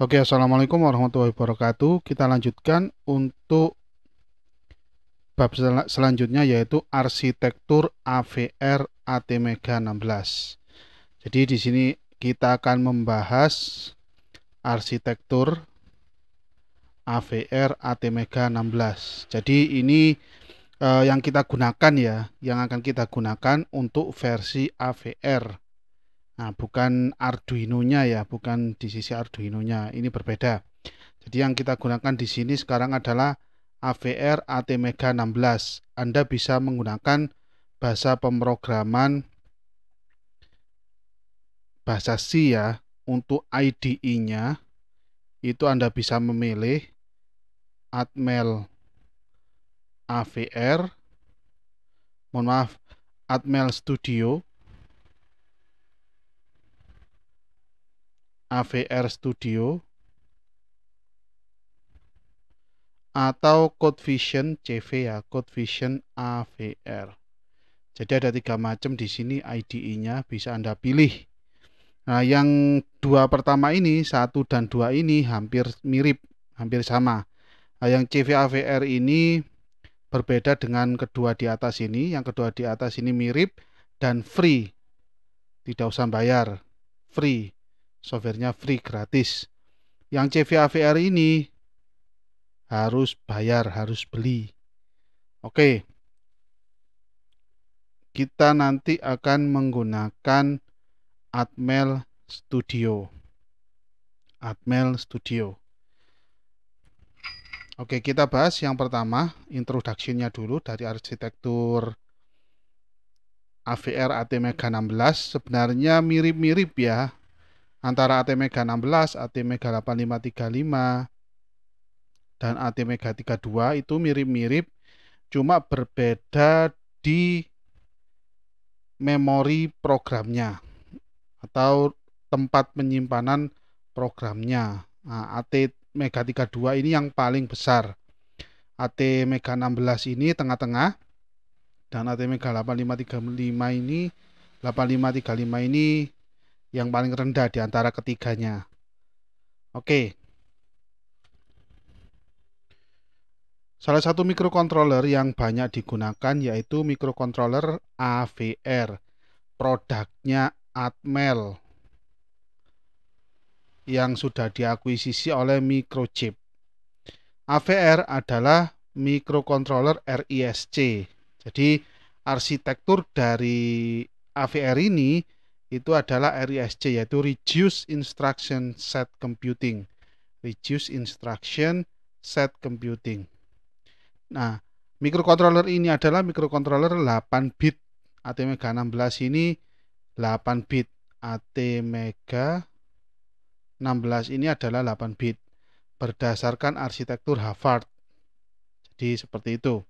Oke, Assalamualaikum warahmatullahi wabarakatuh. Kita lanjutkan untuk bab sel selanjutnya yaitu arsitektur AVR atmega 16. Jadi di sini kita akan membahas arsitektur AVR atmega 16. Jadi ini eh, yang kita gunakan ya, yang akan kita gunakan untuk versi AVR Nah, bukan Arduino-nya ya, bukan di sisi Arduino-nya. Ini berbeda. Jadi yang kita gunakan di sini sekarang adalah AVR ATmega 16. Anda bisa menggunakan bahasa pemrograman bahasa C ya untuk IDE-nya. Itu Anda bisa memilih Atmel AVR mohon maaf Atmel Studio AVR Studio atau Code Vision CV ya, Code Vision AVR. Jadi ada tiga macam di sini IDE-nya bisa Anda pilih. Nah, yang dua pertama ini, satu dan dua ini hampir mirip, hampir sama. Nah, yang AVR ini berbeda dengan kedua di atas ini. Yang kedua di atas ini mirip dan free. Tidak usah bayar, free softwarenya free gratis. Yang CVAVR ini harus bayar, harus beli. Oke. Kita nanti akan menggunakan Atmel Studio. Atmel Studio. Oke, kita bahas yang pertama, introduction dulu dari arsitektur AVR AT Mega 16 sebenarnya mirip-mirip ya antara AT Mega 16, AT Mega 8535 dan AT Mega 32 itu mirip-mirip cuma berbeda di memori programnya atau tempat penyimpanan programnya. Nah, AT Mega 32 ini yang paling besar. AT Mega 16 ini tengah-tengah dan AT Mega 8535 ini 8535 ini yang paling rendah di antara ketiganya. Oke. Salah satu mikrokontroler yang banyak digunakan yaitu mikrokontroler AVR. Produknya Atmel yang sudah diakuisisi oleh Microchip. AVR adalah microcontroller RISC. Jadi arsitektur dari AVR ini itu adalah RISC yaitu Reduce Instruction Set Computing. Reduce Instruction Set Computing. Nah, microcontroller ini adalah microcontroller 8 bit. ATmega 16 ini 8 bit. ATmega 16 ini adalah 8 bit berdasarkan arsitektur Harvard. Jadi seperti itu.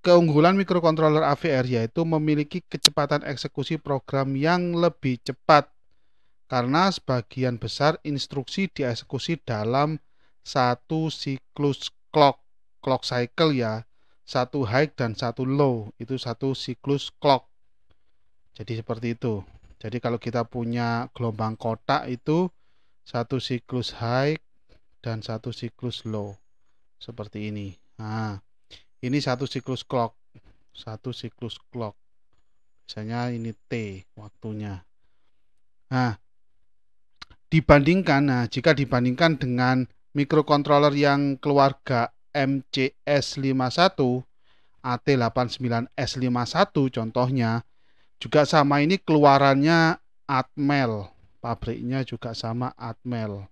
Keunggulan mikrokontroler AVR yaitu memiliki kecepatan eksekusi program yang lebih cepat karena sebagian besar instruksi dieksekusi dalam satu siklus clock, clock cycle ya, satu high dan satu low, itu satu siklus clock. Jadi seperti itu. Jadi kalau kita punya gelombang kotak itu satu siklus high dan satu siklus low. Seperti ini. Nah, ini satu siklus clock satu siklus clock misalnya ini T waktunya nah dibandingkan nah jika dibandingkan dengan microcontroller yang keluarga MCS51 AT89S51 contohnya juga sama ini keluarannya Atmel pabriknya juga sama Atmel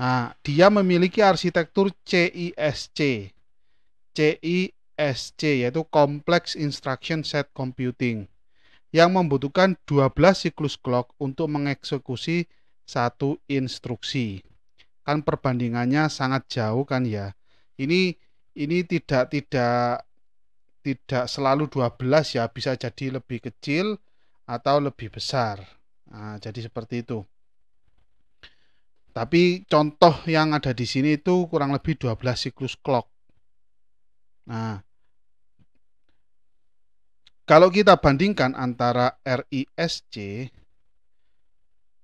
Nah, dia memiliki arsitektur CISC. CISC yaitu Complex Instruction Set Computing yang membutuhkan 12 siklus clock untuk mengeksekusi satu instruksi. Kan perbandingannya sangat jauh kan ya. Ini ini tidak tidak tidak selalu 12 ya, bisa jadi lebih kecil atau lebih besar. Nah, jadi seperti itu. Tapi contoh yang ada di sini itu kurang lebih 12 siklus clock. Nah, kalau kita bandingkan antara RISC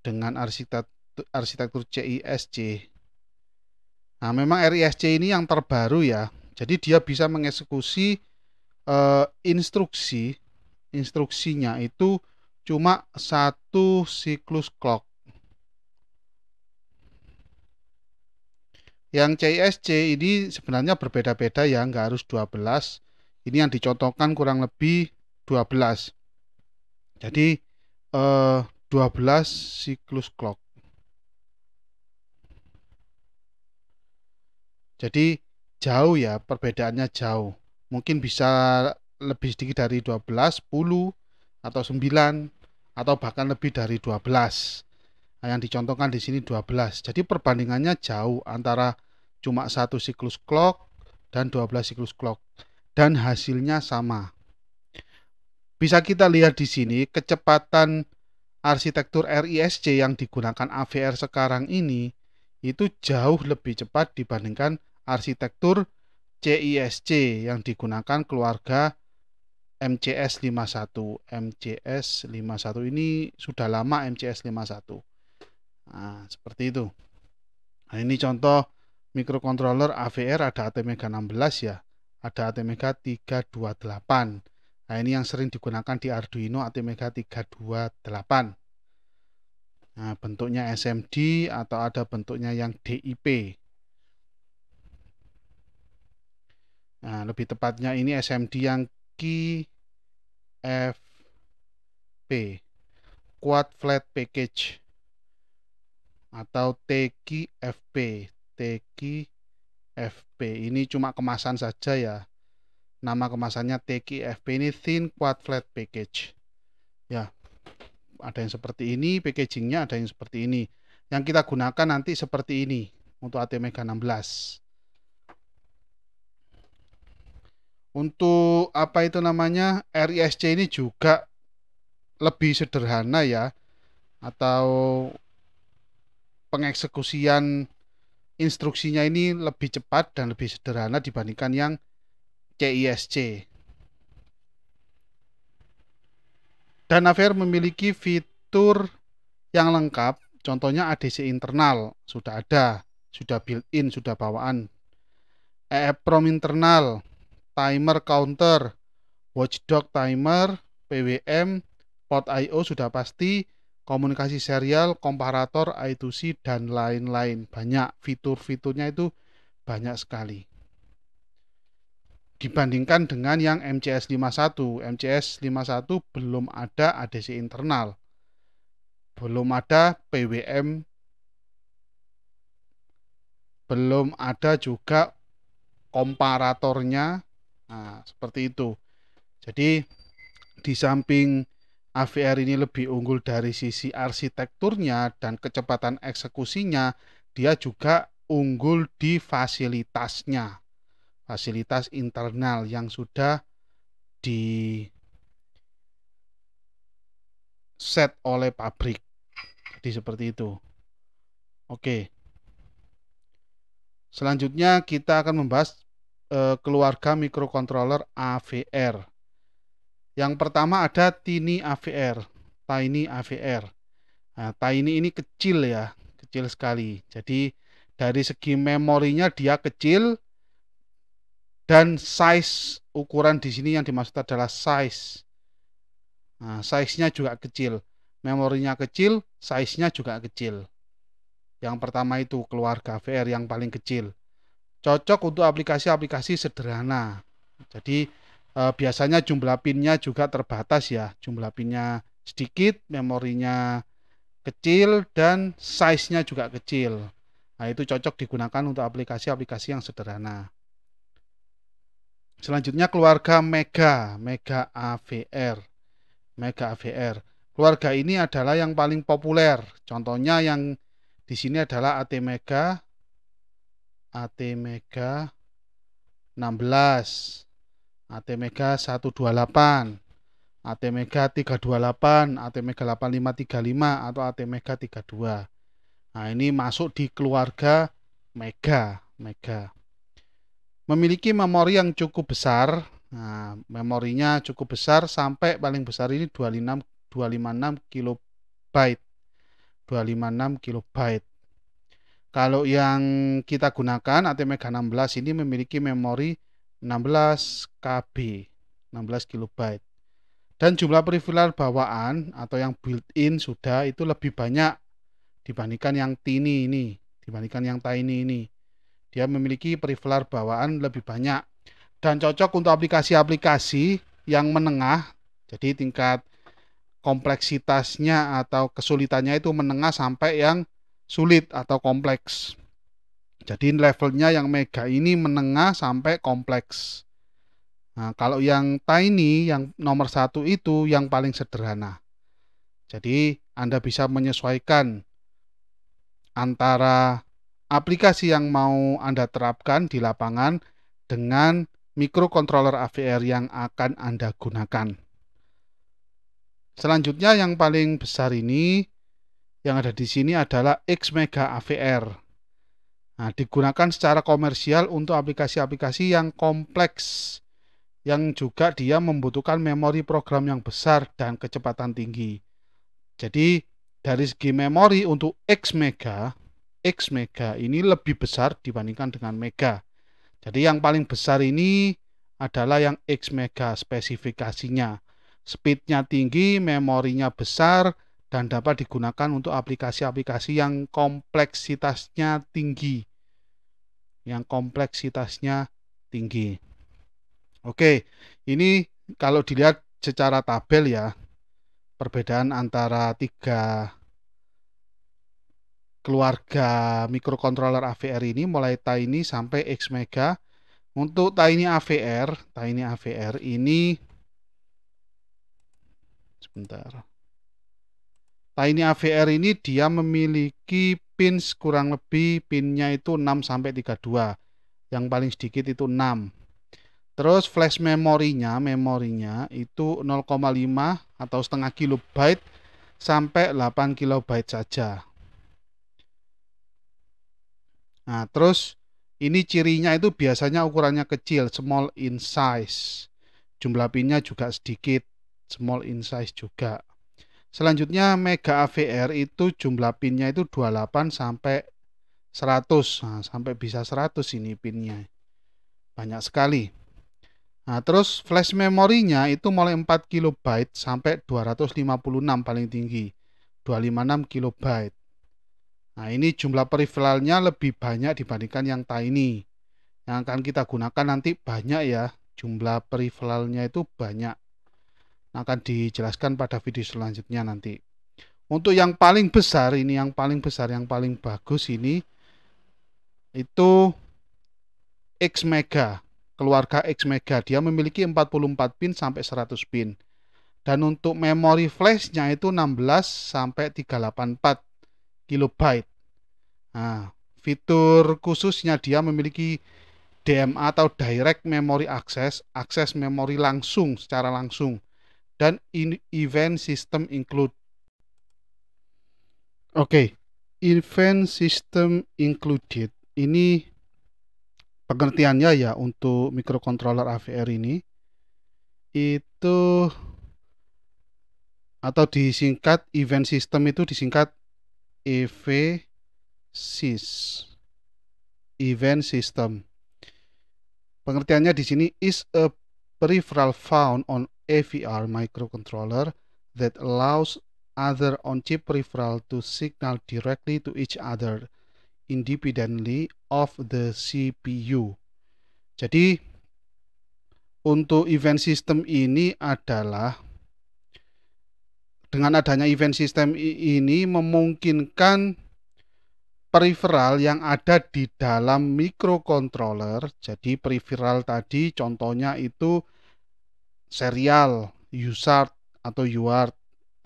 dengan arsitektur, arsitektur CISC, nah memang RISC ini yang terbaru ya. Jadi dia bisa mengeksekusi e, instruksi, instruksinya itu cuma satu siklus clock. Yang CISC ini sebenarnya berbeda-beda ya, nggak harus 12. Ini yang dicontohkan kurang lebih 12. Jadi eh, 12 siklus clock. Jadi jauh ya, perbedaannya jauh. Mungkin bisa lebih sedikit dari 12, 10, atau 9, atau bahkan lebih dari 12 yang dicontohkan di sini 12. Jadi perbandingannya jauh antara cuma satu siklus clock dan 12 siklus clock dan hasilnya sama. Bisa kita lihat di sini kecepatan arsitektur RISC yang digunakan AVR sekarang ini itu jauh lebih cepat dibandingkan arsitektur CISC yang digunakan keluarga MCS 51. MCS 51 ini sudah lama MCS 51. Nah, seperti itu. Nah, ini contoh microcontroller AVR ada ATmega 16 ya, ada ATmega 328. Nah, ini yang sering digunakan di Arduino ATmega 328. Nah, bentuknya SMD atau ada bentuknya yang DIP. Nah, lebih tepatnya ini SMD yang QFP, Quad Flat Package atau TQFP. TQFP ini cuma kemasan saja ya. Nama kemasannya TQFP ini Thin Quad Flat Package. Ya, ada yang seperti ini, packagingnya ada yang seperti ini. Yang kita gunakan nanti seperti ini untuk AT Mega 16. Untuk apa itu namanya RISC ini juga lebih sederhana ya atau pengeksekusian instruksinya ini lebih cepat dan lebih sederhana dibandingkan yang CISC. Aver memiliki fitur yang lengkap, contohnya ADC internal sudah ada, sudah built-in, sudah bawaan. EEPROM internal, timer counter, watchdog timer, PWM, port IO sudah pasti, komunikasi serial, komparator, I2C, dan lain-lain. Banyak fitur-fiturnya itu banyak sekali. Dibandingkan dengan yang MCS 51, MCS 51 belum ada ADC internal, belum ada PWM, belum ada juga komparatornya, nah, seperti itu. Jadi di samping AVR ini lebih unggul dari sisi arsitekturnya dan kecepatan eksekusinya, dia juga unggul di fasilitasnya. Fasilitas internal yang sudah di set oleh pabrik. Jadi seperti itu. Oke. Selanjutnya kita akan membahas eh, keluarga mikrokontroler AVR. Yang pertama ada Tiny AVR, Tiny AVR. Nah, Tiny ini kecil ya, kecil sekali. Jadi dari segi memorinya dia kecil dan size ukuran di sini yang dimaksud adalah size. Nah, size-nya juga kecil. Memorinya kecil, size-nya juga kecil. Yang pertama itu keluarga VR yang paling kecil. Cocok untuk aplikasi-aplikasi sederhana. Jadi e, biasanya jumlah pinnya juga terbatas ya jumlah pinnya sedikit memorinya kecil dan size-nya juga kecil nah itu cocok digunakan untuk aplikasi-aplikasi yang sederhana selanjutnya keluarga Mega Mega AVR Mega AVR keluarga ini adalah yang paling populer contohnya yang di sini adalah AT Mega AT Mega 16 AT Mega 128 AT Mega 328 AT Mega 8535 atau AT Mega 32 nah ini masuk di keluarga Mega Mega memiliki memori yang cukup besar nah, memorinya cukup besar sampai paling besar ini 26 256 kilobyte 256 kilobyte kalau yang kita gunakan AT Mega 16 ini memiliki memori 16 KB 16 kilobyte dan jumlah peripheral bawaan atau yang built-in sudah itu lebih banyak dibandingkan yang tiny ini dibandingkan yang tiny ini dia memiliki peripheral bawaan lebih banyak dan cocok untuk aplikasi-aplikasi yang menengah jadi tingkat kompleksitasnya atau kesulitannya itu menengah sampai yang sulit atau kompleks jadi levelnya yang mega ini menengah sampai kompleks. Nah, kalau yang tiny, yang nomor satu itu yang paling sederhana. Jadi Anda bisa menyesuaikan antara aplikasi yang mau Anda terapkan di lapangan dengan microcontroller AVR yang akan Anda gunakan. Selanjutnya yang paling besar ini yang ada di sini adalah X Mega AVR. Nah, digunakan secara komersial untuk aplikasi-aplikasi yang kompleks yang juga dia membutuhkan memori program yang besar dan kecepatan tinggi. Jadi dari segi memori untuk X mega, X mega ini lebih besar dibandingkan dengan mega. Jadi yang paling besar ini adalah yang X mega spesifikasinya. Speednya tinggi, memorinya besar, dan dapat digunakan untuk aplikasi-aplikasi yang kompleksitasnya tinggi. Yang kompleksitasnya tinggi. Oke, ini kalau dilihat secara tabel ya, perbedaan antara tiga keluarga mikrokontroler AVR ini mulai Tiny sampai Xmega. Untuk Tiny AVR, Tiny AVR ini sebentar ini AVR ini dia memiliki pins kurang lebih pinnya itu 6 sampai 32. Yang paling sedikit itu 6. Terus flash memorinya, memorinya itu 0,5 atau setengah kilobyte sampai 8 kilobyte saja. Nah, terus ini cirinya itu biasanya ukurannya kecil, small in size. Jumlah pinnya juga sedikit, small in size juga. Selanjutnya Mega AVR itu jumlah pinnya itu 28 sampai 100 nah, sampai bisa 100 ini pinnya banyak sekali nah terus flash memorinya itu mulai 4 KB sampai 256 paling tinggi 256 KB nah ini jumlah peripheralnya lebih banyak dibandingkan yang tiny yang akan kita gunakan nanti banyak ya jumlah peripheralnya itu banyak akan dijelaskan pada video selanjutnya nanti. Untuk yang paling besar ini yang paling besar yang paling bagus ini itu X Mega, keluarga X Mega. Dia memiliki 44 pin sampai 100 pin. Dan untuk memori flashnya itu 16 sampai 384 kilobyte. Nah, fitur khususnya dia memiliki DMA atau direct memory access, akses memori langsung secara langsung dan event system include. Oke, okay. event system included. Ini pengertiannya ya untuk microcontroller AVR ini itu atau disingkat event system itu disingkat EVSys. Event system. Pengertiannya di sini is a peripheral found on AVR microcontroller that allows other on-chip peripheral to signal directly to each other independently of the CPU. Jadi untuk event system ini adalah dengan adanya event system ini memungkinkan peripheral yang ada di dalam microcontroller. Jadi peripheral tadi contohnya itu serial, USART atau UART,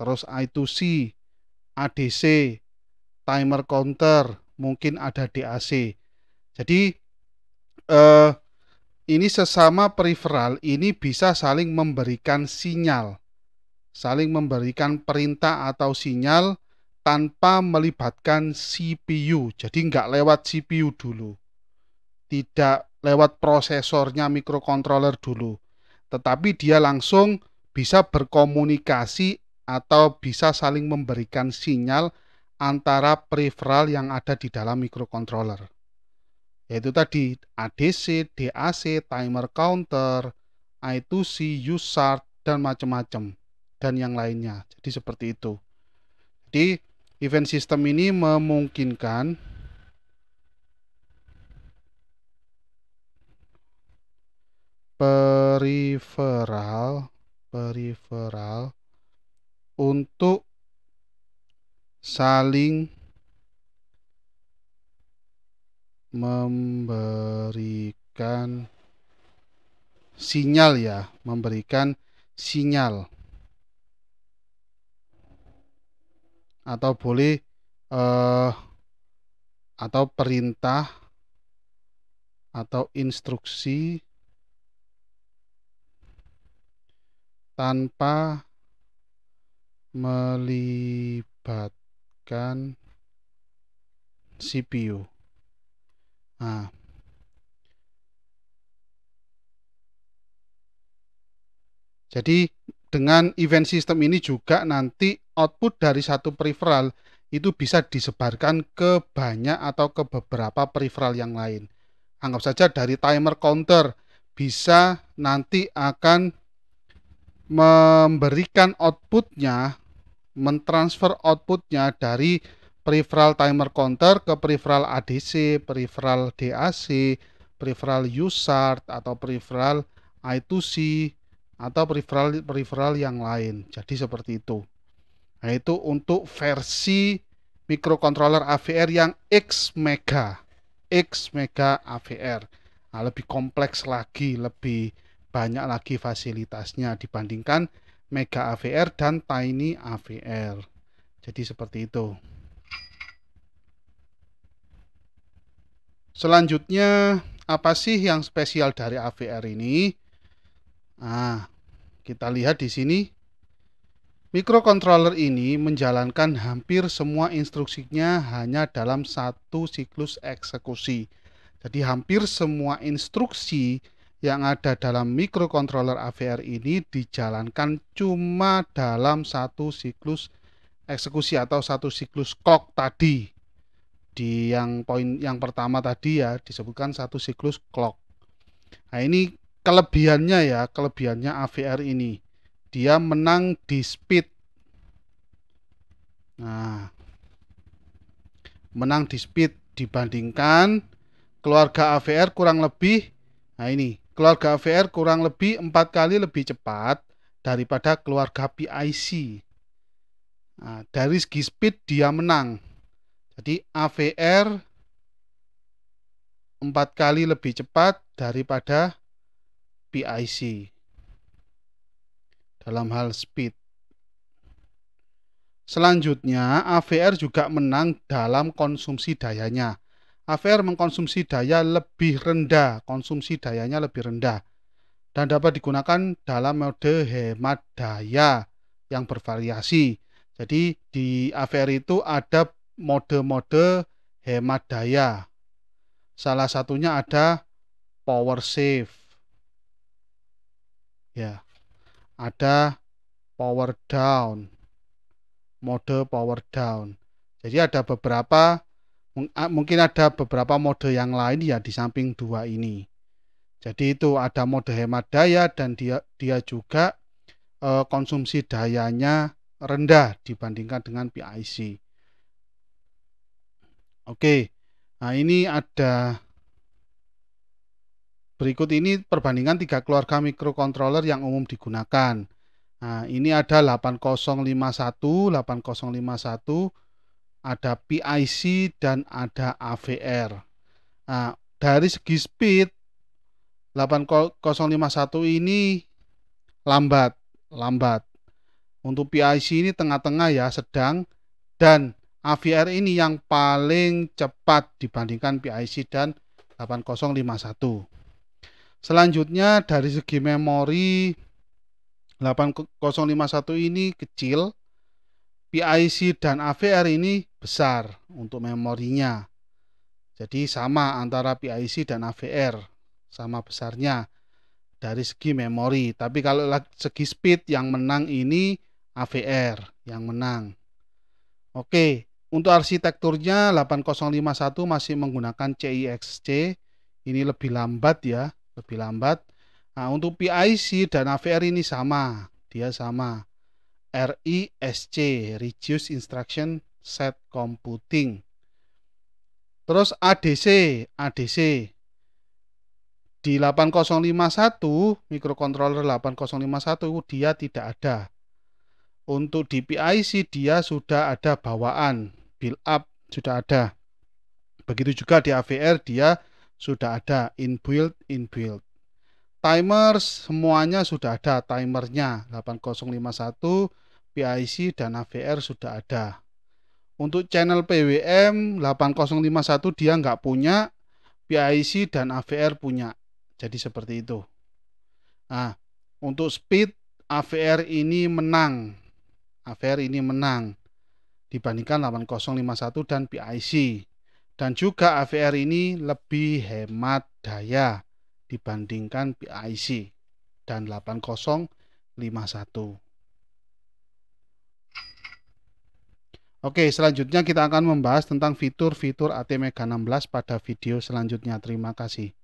terus I2C, ADC, timer counter, mungkin ada DAC. Jadi eh, ini sesama peripheral ini bisa saling memberikan sinyal, saling memberikan perintah atau sinyal tanpa melibatkan CPU. Jadi nggak lewat CPU dulu, tidak lewat prosesornya microcontroller dulu tetapi dia langsung bisa berkomunikasi atau bisa saling memberikan sinyal antara peripheral yang ada di dalam microcontroller. Yaitu tadi ADC, DAC, timer counter, I2C, USART, dan macam-macam dan yang lainnya. Jadi seperti itu. Jadi event system ini memungkinkan peripheral peripheral untuk saling memberikan sinyal ya, memberikan sinyal. Atau boleh eh, atau perintah atau instruksi tanpa melibatkan CPU. Nah, Jadi dengan event system ini juga nanti output dari satu peripheral itu bisa disebarkan ke banyak atau ke beberapa peripheral yang lain. Anggap saja dari timer counter bisa nanti akan memberikan outputnya, mentransfer outputnya dari peripheral timer counter ke peripheral ADC, peripheral DAC, peripheral USART atau peripheral I2C atau peripheral peripheral yang lain. Jadi seperti itu. Nah, itu untuk versi microcontroller AVR yang X mega. X mega AVR. Nah, lebih kompleks lagi, lebih banyak lagi fasilitasnya dibandingkan Mega AVR dan Tiny AVR. Jadi seperti itu. Selanjutnya, apa sih yang spesial dari AVR ini? Ah, kita lihat di sini. Mikrokontroler ini menjalankan hampir semua instruksinya hanya dalam satu siklus eksekusi. Jadi hampir semua instruksi yang ada dalam mikrokontroler AVR ini dijalankan cuma dalam satu siklus eksekusi atau satu siklus clock tadi. Di yang poin yang pertama tadi ya disebutkan satu siklus clock. Nah, ini kelebihannya ya, kelebihannya AVR ini. Dia menang di speed. Nah, menang di speed dibandingkan keluarga AVR kurang lebih nah ini Keluarga AVR kurang lebih empat kali lebih cepat daripada keluarga PIC. Nah, dari segi speed dia menang. Jadi AVR empat kali lebih cepat daripada PIC dalam hal speed. Selanjutnya, AVR juga menang dalam konsumsi dayanya. AVR mengkonsumsi daya lebih rendah, konsumsi dayanya lebih rendah, dan dapat digunakan dalam mode hemat daya yang bervariasi. Jadi di AVR itu ada mode-mode hemat daya. Salah satunya ada power save. Ya. Ada power down. Mode power down. Jadi ada beberapa Ah, mungkin ada beberapa mode yang lain ya di samping dua ini. Jadi itu ada mode hemat daya dan dia dia juga e, konsumsi dayanya rendah dibandingkan dengan PIC. Oke. Nah, ini ada berikut ini perbandingan tiga keluarga mikrokontroler yang umum digunakan. Nah, ini ada 8051, 8051 ada PIC dan ada AVR. Nah, dari segi speed 8051 ini lambat, lambat. Untuk PIC ini tengah-tengah ya, sedang dan AVR ini yang paling cepat dibandingkan PIC dan 8051. Selanjutnya dari segi memori 8051 ini kecil PIC dan AVR ini besar untuk memorinya. Jadi sama antara PIC dan AVR, sama besarnya dari segi memori. Tapi kalau segi speed yang menang ini AVR yang menang. Oke, untuk arsitekturnya 8051 masih menggunakan CIXC. Ini lebih lambat ya, lebih lambat. Nah, untuk PIC dan AVR ini sama, dia sama. RISC Reduce Instruction Set Computing terus ADC ADC di 8051 microcontroller 8051 dia tidak ada untuk di PIC dia sudah ada bawaan build up sudah ada begitu juga di AVR dia sudah ada inbuilt inbuilt timer semuanya sudah ada timernya 8051 PIC dan AVR sudah ada untuk channel PWM 8051 dia nggak punya PIC dan AVR punya jadi seperti itu nah untuk speed AVR ini menang AVR ini menang dibandingkan 8051 dan PIC dan juga AVR ini lebih hemat daya dibandingkan PIC dan 8051. Oke, selanjutnya kita akan membahas tentang fitur-fitur ATmega 16 pada video selanjutnya. Terima kasih.